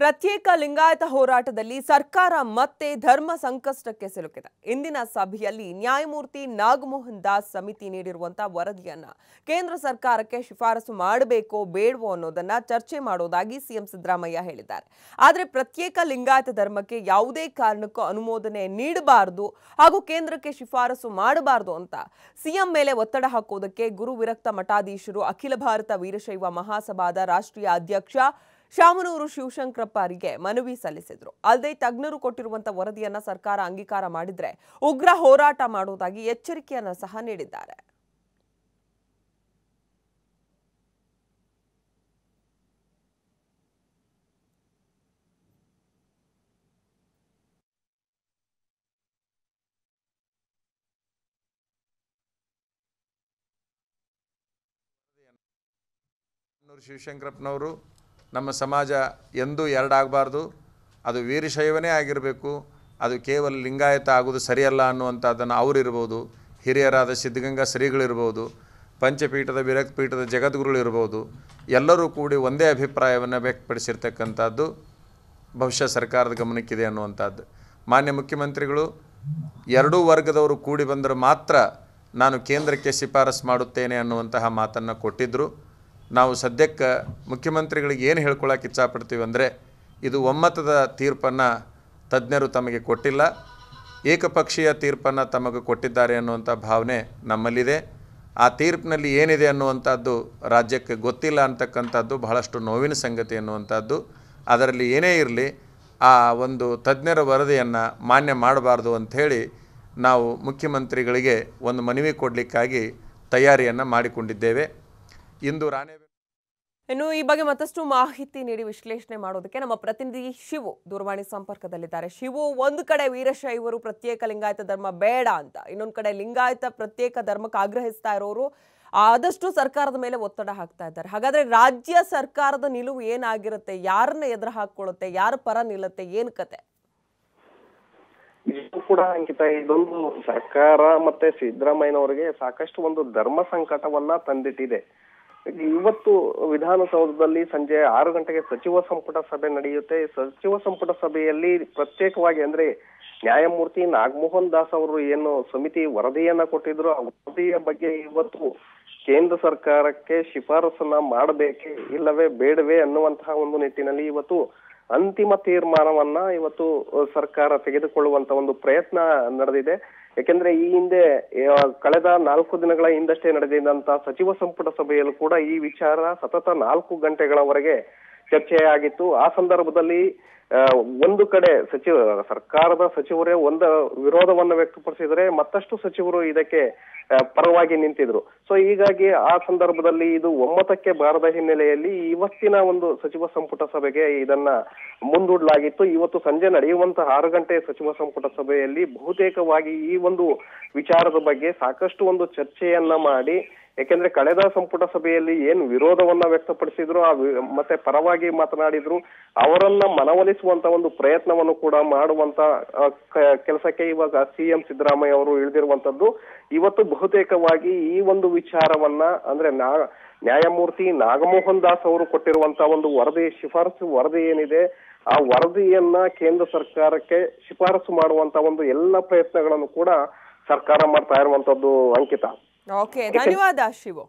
ಪ್ರತ್ಯೇಕ ಲಿಂಗಾಯತ ಹೋರಾಟದಲ್ಲಿ ಸರ್ಕಾರ ಮತ್ತೆ ಧರ್ಮ ಸಂಕಷ್ಟಕ್ಕೆ ಸಿಲುಕಿದೆ ಇಂದಿನ ಸಭೆಯಲ್ಲಿ ನ್ಯಾಯಮೂರ್ತಿ ನಾಗಮೋಹನ್ ದಾಸ್ ಸಮಿತಿ ನೀಡಿರುವಂತಹ ವರದಿಯನ್ನ ಕೇಂದ್ರ ಸರ್ಕಾರಕ್ಕೆ ಶಿಫಾರಸು ಮಾಡಬೇಕೋ ಬೇಡವೋ ಅನ್ನೋದನ್ನ ಚರ್ಚೆ ಮಾಡೋದಾಗಿ ಸಿಎಂ ಸಿದ್ದರಾಮಯ್ಯ ಹೇಳಿದ್ದಾರೆ ಆದರೆ ಪ್ರತ್ಯೇಕ ಲಿಂಗಾಯತ ಧರ್ಮಕ್ಕೆ ಯಾವುದೇ ಕಾರಣಕ್ಕೂ ಅನುಮೋದನೆ ನೀಡಬಾರದು ಹಾಗೂ ಕೇಂದ್ರಕ್ಕೆ ಶಿಫಾರಸು ಮಾಡಬಾರದು ಅಂತ ಸಿಎಂ ಮೇಲೆ ಒತ್ತಡ ಹಾಕೋದಕ್ಕೆ ಗುರು ವಿರಕ್ತ ಮಠಾಧೀಶರು ಅಖಿಲ ಭಾರತ ವೀರಶೈವ ಮಹಾಸಭಾದ ರಾಷ್ಟ್ರೀಯ ಅಧ್ಯಕ್ಷ ಶಾಮನೂರು ಶಿವಶಂಕರಪ್ಪರಿಗೆ ಮನವಿ ಸಲ್ಲಿಸಿದ್ರು ಅಲ್ಲದೆ ತಜ್ಞರು ಕೊಟ್ಟಿರುವಂತಹ ವರದಿಯನ್ನ ಸರ್ಕಾರ ಅಂಗೀಕಾರ ಮಾಡಿದ್ರೆ ಉಗ್ರ ಹೋರಾಟ ಮಾಡುವುದಾಗಿ ಎಚ್ಚರಿಕೆಯನ್ನ ಸಹ ನೀಡಿದ್ದಾರೆ ಶಿವಶಂಕರಪ್ಪನವರು ನಮ್ಮ ಸಮಾಜ ಎಂದೂ ಎರಡಾಗಬಾರ್ದು ಅದು ವೀರಶೈವನೇ ಆಗಿರಬೇಕು ಅದು ಕೇವಲ ಲಿಂಗಾಯತ ಆಗೋದು ಸರಿಯಲ್ಲ ಅನ್ನುವಂಥದ್ದನ್ನು ಅವರಿರ್ಬೋದು ಹಿರಿಯರಾದ ಸಿದ್ಧಗಂಗಾ ಶ್ರೀಗಳಿರ್ಬೋದು ಪಂಚಪೀಠದ ವಿರಕ್ತ ಪೀಠದ ಜಗದ್ಗುರುಗಳಿರ್ಬೋದು ಎಲ್ಲರೂ ಕೂಡಿ ಒಂದೇ ಅಭಿಪ್ರಾಯವನ್ನು ವ್ಯಕ್ತಪಡಿಸಿರ್ತಕ್ಕಂಥದ್ದು ಬಹುಶಃ ಸರ್ಕಾರದ ಗಮನಕ್ಕಿದೆ ಅನ್ನುವಂಥದ್ದು ಮಾನ್ಯ ಮುಖ್ಯಮಂತ್ರಿಗಳು ಎರಡೂ ವರ್ಗದವರು ಕೂಡಿ ಬಂದರೂ ಮಾತ್ರ ನಾನು ಕೇಂದ್ರಕ್ಕೆ ಶಿಫಾರಸು ಮಾಡುತ್ತೇನೆ ಅನ್ನುವಂತಹ ಮಾತನ್ನು ಕೊಟ್ಟಿದ್ದರು ನಾವು ಸದ್ಯಕ್ಕೆ ಮುಖ್ಯಮಂತ್ರಿಗಳಿಗೆ ಏನು ಹೇಳ್ಕೊಳಕ್ಕೆ ಇಚ್ಛಾಪಡ್ತೀವಿ ಅಂದರೆ ಇದು ಒಮ್ಮತದ ತೀರ್ಪನ್ನು ತಜ್ಞರು ತಮಗೆ ಕೊಟ್ಟಿಲ್ಲ ಏಕಪಕ್ಷೀಯ ತೀರ್ಪನ್ನು ತಮಗೆ ಕೊಟ್ಟಿದ್ದಾರೆ ಅನ್ನುವಂಥ ಭಾವನೆ ನಮ್ಮಲ್ಲಿದೆ ಆ ತೀರ್ಪಿನಲ್ಲಿ ಏನಿದೆ ಅನ್ನುವಂಥದ್ದು ರಾಜ್ಯಕ್ಕೆ ಗೊತ್ತಿಲ್ಲ ಅಂತಕ್ಕಂಥದ್ದು ಬಹಳಷ್ಟು ನೋವಿನ ಸಂಗತಿ ಅನ್ನುವಂಥದ್ದು ಅದರಲ್ಲಿ ಏನೇ ಇರಲಿ ಆ ಒಂದು ತಜ್ಞರ ವರದಿಯನ್ನು ಮಾನ್ಯ ಮಾಡಬಾರ್ದು ಅಂಥೇಳಿ ನಾವು ಮುಖ್ಯಮಂತ್ರಿಗಳಿಗೆ ಒಂದು ಮನವಿ ಕೊಡಲಿಕ್ಕಾಗಿ ತಯಾರಿಯನ್ನು ಮಾಡಿಕೊಂಡಿದ್ದೇವೆ ಇಂದು ರಾಣೆ ಇನ್ನು ಈ ಬಗ್ಗೆ ಮತ್ತಷ್ಟು ಮಾಹಿತಿ ನೀಡಿ ವಿಶ್ಲೇಷಣೆ ಮಾಡೋದಕ್ಕೆ ನಮ್ಮ ಪ್ರತಿನಿಧಿ ಶಿವು ದೂರವಾಣಿ ಸಂಪರ್ಕದಲ್ಲಿದ್ದಾರೆ ಶಿವು ಒಂದು ಕಡೆ ವೀರಶೈವರು ಪ್ರತ್ಯೇಕ ಲಿಂಗಾಯತ ಧರ್ಮ ಬೇಡ ಅಂತ ಇನ್ನೊಂದು ಕಡೆ ಲಿಂಗಾಯತ ಪ್ರತ್ಯೇಕ ಧರ್ಮಕ್ಕೆ ಆಗ್ರಹಿಸ್ತಾ ಇರೋರು ಆದಷ್ಟು ಸರ್ಕಾರದ ಮೇಲೆ ಒತ್ತಡ ಹಾಕ್ತಾ ಇದ್ದಾರೆ ಹಾಗಾದ್ರೆ ರಾಜ್ಯ ಸರ್ಕಾರದ ನಿಲುವು ಏನಾಗಿರುತ್ತೆ ಯಾರನ್ನ ಎದುರು ಹಾಕೊಳ್ಳುತ್ತೆ ಯಾರ ಪರ ನಿಲ್ಲುತ್ತೆ ಏನ್ ಕತೆ ಇದು ಕೂಡ ಅಂಕಿತ ಇದೊಂದು ಸರ್ಕಾರ ಮತ್ತೆ ಸಿದ್ದರಾಮಯ್ಯನವರಿಗೆ ಸಾಕಷ್ಟು ಒಂದು ಧರ್ಮ ಸಂಕಟವನ್ನ ತಂದಿಟ್ಟಿದೆ ಇವತ್ತು ವಿಧಾನಸೌಧದಲ್ಲಿ ಸಂಜೆ ಆರು ಗಂಟೆಗೆ ಸಚಿವ ಸಂಪುಟ ಸಭೆ ನಡೆಯುತ್ತೆ ಸಚಿವ ಸಂಪುಟ ಸಭೆಯಲ್ಲಿ ಪ್ರತ್ಯೇಕವಾಗಿ ಅಂದ್ರೆ ನ್ಯಾಯಮೂರ್ತಿ ನಾಗಮೋಹನ್ ದಾಸ್ ಅವರು ಏನು ಸಮಿತಿ ವರದಿಯನ್ನ ಕೊಟ್ಟಿದ್ರು ಆ ವರದಿಯ ಬಗ್ಗೆ ಇವತ್ತು ಕೇಂದ್ರ ಸರ್ಕಾರಕ್ಕೆ ಶಿಫಾರಸನ್ನ ಮಾಡಬೇಕೆ ಇಲ್ಲವೇ ಬೇಡವೇ ಅನ್ನುವಂತಹ ಒಂದು ನಿಟ್ಟಿನಲ್ಲಿ ಇವತ್ತು ಅಂತಿಮ ತೀರ್ಮಾನವನ್ನ ಇವತ್ತು ಸರ್ಕಾರ ತೆಗೆದುಕೊಳ್ಳುವಂತ ಒಂದು ಪ್ರಯತ್ನ ನಡೆದಿದೆ ಯಾಕೆಂದ್ರೆ ಈ ಹಿಂದೆ ಕಳೆದ ನಾಲ್ಕು ದಿನಗಳ ಹಿಂದಷ್ಟೇ ನಡೆದಿದ್ದಂತ ಸಚಿವ ಸಂಪುಟ ಸಭೆಯಲ್ಲೂ ಕೂಡ ಈ ವಿಚಾರ ಸತತ ನಾಲ್ಕು ಗಂಟೆಗಳವರೆಗೆ ಚರ್ಚೆಯಾಗಿತ್ತು ಆ ಸಂದರ್ಭದಲ್ಲಿ ಒಂದು ಕಡೆ ಸಚಿವ ಸರ್ಕಾರದ ಸಚಿವರೇ ಒಂದ ವಿರೋಧವನ್ನು ವ್ಯಕ್ತಪಡಿಸಿದರೆ ಮತ್ತಷ್ಟು ಸಚಿವರು ಇದಕ್ಕೆ ಪರವಾಗಿ ನಿಂತಿದ್ರು ಸೊ ಹೀಗಾಗಿ ಆ ಸಂದರ್ಭದಲ್ಲಿ ಇದು ಒಮ್ಮತಕ್ಕೆ ಬಾರದ ಹಿನ್ನೆಲೆಯಲ್ಲಿ ಇವತ್ತಿನ ಒಂದು ಸಚಿವ ಸಂಪುಟ ಸಭೆಗೆ ಇದನ್ನ ಮುಂದೂಡಲಾಗಿತ್ತು ಇವತ್ತು ಸಂಜೆ ನಡೆಯುವಂತಹ ಆರು ಗಂಟೆ ಸಚಿವ ಸಂಪುಟ ಸಭೆಯಲ್ಲಿ ಬಹುತೇಕವಾಗಿ ಈ ಒಂದು ವಿಚಾರದ ಬಗ್ಗೆ ಸಾಕಷ್ಟು ಒಂದು ಚರ್ಚೆಯನ್ನ ಮಾಡಿ ಯಾಕೆಂದ್ರೆ ಕಳೆದ ಸಂಪುಟ ಸಭೆಯಲ್ಲಿ ಏನು ವಿರೋಧವನ್ನ ವ್ಯಕ್ತಪಡಿಸಿದ್ರು ಆ ಮತ್ತೆ ಪರವಾಗಿ ಮಾತನಾಡಿದ್ರು ಅವರನ್ನ ಮನವೊಲಿಸುವಂತ ಒಂದು ಪ್ರಯತ್ನವನ್ನು ಕೂಡ ಮಾಡುವಂತ ಕೆಲಸಕ್ಕೆ ಇವಾಗ ಸಿ ಎಂ ಸಿದ್ದರಾಮಯ್ಯ ಅವರು ಇಳಿದಿರುವಂತದ್ದು ಇವತ್ತು ಬಹುತೇಕವಾಗಿ ಈ ಒಂದು ವಿಚಾರವನ್ನ ಅಂದ್ರೆ ನಾ ನ್ಯಾಯಮೂರ್ತಿ ನಾಗಮೋಹನ್ ದಾಸ್ ಅವರು ಕೊಟ್ಟಿರುವಂತಹ ಒಂದು ವರದಿ ಶಿಫಾರಸು ವರದಿ ಏನಿದೆ ಆ ವರದಿಯನ್ನ ಕೇಂದ್ರ ಸರ್ಕಾರಕ್ಕೆ ಶಿಫಾರಸು ಮಾಡುವಂತ ಒಂದು ಎಲ್ಲ ಪ್ರಯತ್ನಗಳನ್ನು ಕೂಡ ಸರ್ಕಾರ ಮಾಡ್ತಾ ಇರುವಂತದ್ದು ಅಂಕಿತ ఓకే ధన్యవాదాలు శివో